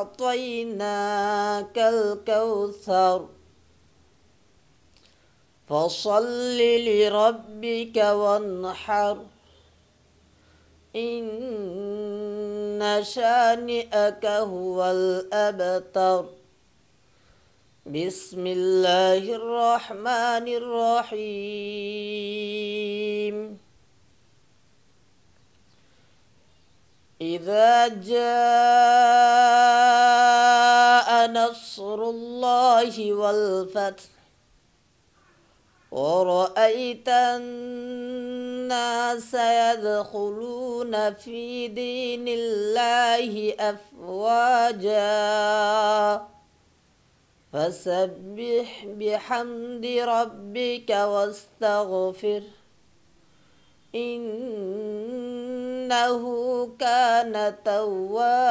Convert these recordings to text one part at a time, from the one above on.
أعطيناك الكوثر فصل لربك وانحر إن شانئك هو الأبتر بسم الله الرحمن الرحيم إذا جاء نصر الله والفتح ورأيت الناس يدخلون في دين الله أفواجا فسبح بحمد ربك واستغفر إنه كان توابا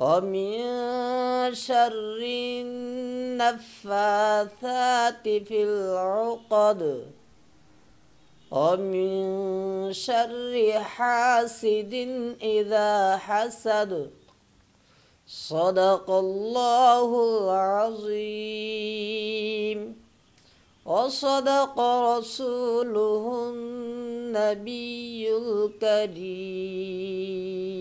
ومن شر النفاثات في العقد ومن شر حاسد إذا حسد صدق الله العظيم وصدق رسوله النبي الكريم